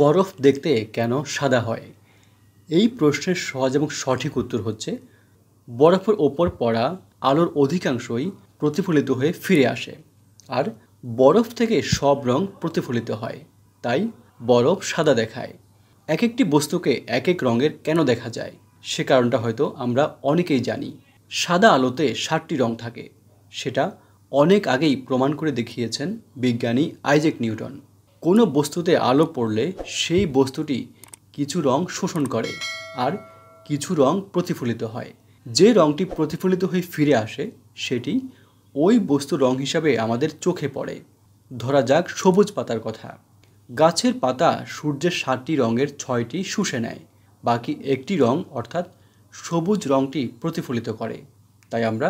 বরফ দেখতে কেন সাদা হয় এই প্রশ্নের সহজ এবং সঠিক উত্তর হচ্ছে বরফের ওপর পড়া আলোর অধিকাংশই প্রতিফলিত হয়ে ফিরে আসে আর বরফ থেকে সব রং প্রতিফলিত হয় তাই বরফ সাদা দেখায় এক একটি বস্তুকে এক এক রঙের কেন দেখা যায় সে কারণটা হয়তো আমরা অনেকেই জানি সাদা আলোতে ষাটটি রং থাকে সেটা অনেক আগেই প্রমাণ করে দেখিয়েছেন বিজ্ঞানী আইজেক নিউটন কোনো বস্তুতে আলো পড়লে সেই বস্তুটি কিছু রং শোষণ করে আর কিছু রং প্রতিফলিত হয় যে রঙটি প্রতিফলিত হয়ে ফিরে আসে সেটি ওই বস্তু রং হিসাবে আমাদের চোখে পড়ে ধরা যাক সবুজ পাতার কথা গাছের পাতা সূর্যের সাতটি রঙের ছয়টি শুষে নেয় বাকি একটি রং অর্থাৎ সবুজ রঙটি প্রতিফলিত করে তাই আমরা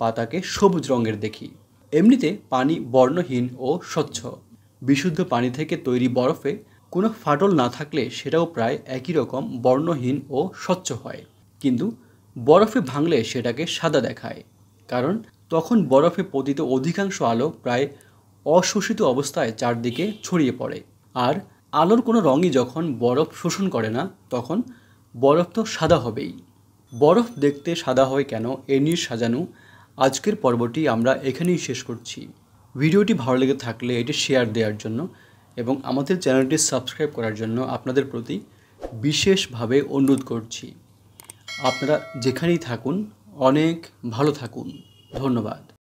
পাতাকে সবুজ রঙের দেখি এমনিতে পানি বর্ণহীন ও স্বচ্ছ বিশুদ্ধ পানি থেকে তৈরি বরফে কোনো ফাটল না থাকলে সেটাও প্রায় একই রকম বর্ণহীন ও স্বচ্ছ হয় কিন্তু বরফে ভাঙলে সেটাকে সাদা দেখায় কারণ তখন বরফে পতিত অধিকাংশ আলো প্রায় অশোষিত অবস্থায় চারদিকে ছড়িয়ে পড়ে আর আলোর কোনো রঙই যখন বরফ শোষণ করে না তখন বরফ তো সাদা হবেই বরফ দেখতে সাদা হয় কেন এ নিয়ে সাজানো আজকের পর্বটি আমরা এখানেই শেষ করছি ভিডিওটি ভালো লেগে থাকলে এটি শেয়ার দেওয়ার জন্য এবং আমাদের চ্যানেলটি সাবস্ক্রাইব করার জন্য আপনাদের প্রতি বিশেষভাবে অনুরোধ করছি আপনারা যেখানেই থাকুন অনেক ভালো থাকুন ধন্যবাদ